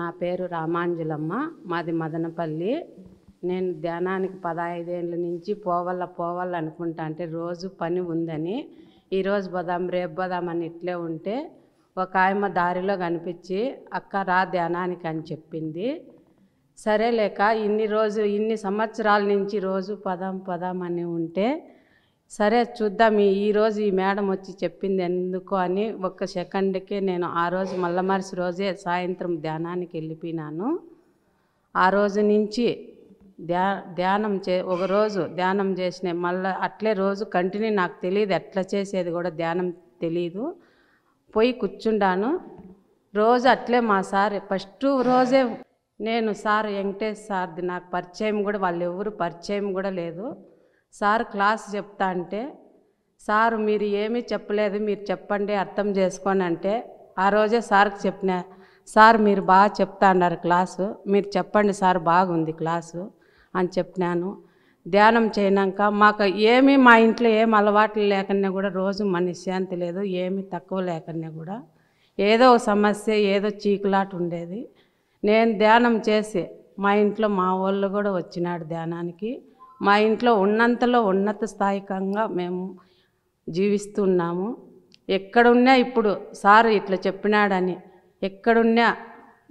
నా పేరు రామాంజులమ్మ మాది మదనపల్లి నేను ధ్యానానికి పదహైదేళ్ళ నుంచి పోవాల పోవాల అనుకుంటా అంటే రోజు పని ఉందని ఈరోజు పోదాం రేపు బదాం అని ఇట్లే ఉంటే ఒక ఆయమ్మ దారిలో కనిపించి అక్క రా ధ్యానానికి అని చెప్పింది సరేలేక ఇన్ని రోజు ఇన్ని సంవత్సరాల నుంచి రోజు పదాం పదామని అని ఉంటే సరే చూద్దాం ఈరోజు ఈ మేడం వచ్చి చెప్పింది ఎందుకు అని ఒక్క సెకండ్కే నేను ఆ రోజు మల్లమరిసి రోజే సాయంత్రం ధ్యానానికి వెళ్ళిపోయినాను ఆ రోజు నుంచి ధ్యా ధ్యానం చే ఒకరోజు ధ్యానం చేసిన మళ్ళా అట్లే రోజు కంటిన్యూ నాకు తెలియదు ఎట్లా చేసేది కూడా ధ్యానం తెలియదు పోయి కూర్చుండాను రోజు అట్లే మా సార్ ఫస్ట్ రోజే నేను సార్ వెంకటేష్ సార్ది నాకు పరిచయం కూడా వాళ్ళు ఎవరు పరిచయం కూడా లేదు సార్ క్లాస్ చెప్తా అంటే సార్ మీరు ఏమీ చెప్పలేదు మీరు చెప్పండి అర్థం చేసుకొని అంటే ఆ రోజే సార్కి చెప్పిన సార్ మీరు బాగా చెప్తా అన్నారు క్లాసు మీరు చెప్పండి సార్ బాగుంది క్లాసు అని చెప్పినాను ధ్యానం చేయనాక మాకు ఏమీ మా ఇంట్లో ఏం అలవాట్లు లేకన్నా కూడా రోజు మనశ్శాంతి లేదు ఏమీ తక్కువ లేకన్నా కూడా ఏదో ఒక సమస్య ఏదో చీకులాట ఉండేది నేను ధ్యానం చేసి మా ఇంట్లో మా వాళ్ళు కూడా వచ్చినాడు ధ్యానానికి మా ఇంట్లో ఉన్నంతలో ఉన్నత స్థాయికంగా మేము జీవిస్తున్నాము ఎక్కడున్నా ఇప్పుడు సారు ఇట్లా చెప్పినాడని ఎక్కడున్నా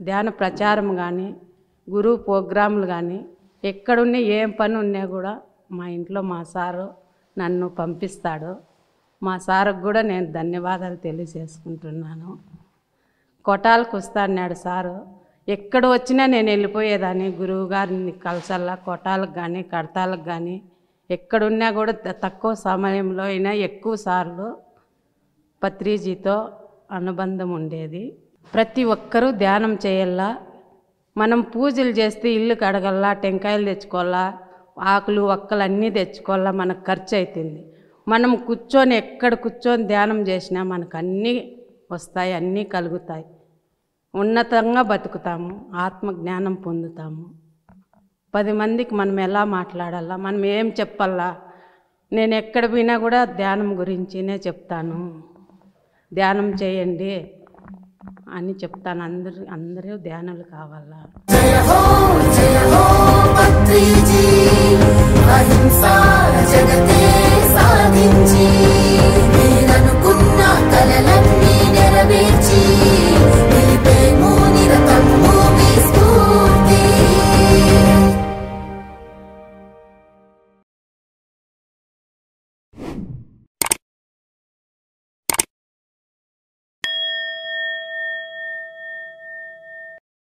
ధ్యాన ప్రచారం కానీ గురువు ప్రోగ్రాంలు కానీ ఎక్కడున్నా ఏం పని ఉన్నా కూడా మా ఇంట్లో మా సారు నన్ను పంపిస్తాడు మా సారుకు కూడా నేను ధన్యవాదాలు తెలియజేసుకుంటున్నాను కొటాలకు వస్తా అన్నాడు సారు ఎక్కడ వచ్చినా నేను వెళ్ళిపోయేదాన్ని గురువు గారిని కలసల్లా కొట్టాలకు కానీ కడతాలకు కానీ ఎక్కడున్నా కూడా తక్కువ సమయంలో అయినా ఎక్కువ సార్లు పత్రిజీతో అనుబంధం ఉండేది ప్రతి ఒక్కరూ ధ్యానం చేయాలా మనం పూజలు చేస్తే ఇల్లు కడగల్లా టెంకాయలు తెచ్చుకోవాలా ఆకులు ఒక్కలు అన్నీ తెచ్చుకోవాలా మనకు ఖర్చు అవుతుంది మనం కూర్చొని ఎక్కడ కూర్చొని ధ్యానం చేసినా మనకు అన్నీ వస్తాయి అన్నీ కలుగుతాయి ఉన్నతంగా బతుకుతాము ఆత్మజ్ఞానం పొందుతాము పది మందికి మనం ఎలా మాట్లాడాలా మనం ఏం చెప్పాలా నేను ఎక్కడ పోయినా కూడా ధ్యానం గురించినే చెప్తాను ధ్యానం చేయండి అని చెప్తాను అందరు అందరూ ధ్యానాలు కావాలా సాధించి నేననుకున్న కలలన్నీ నెరవేర్చి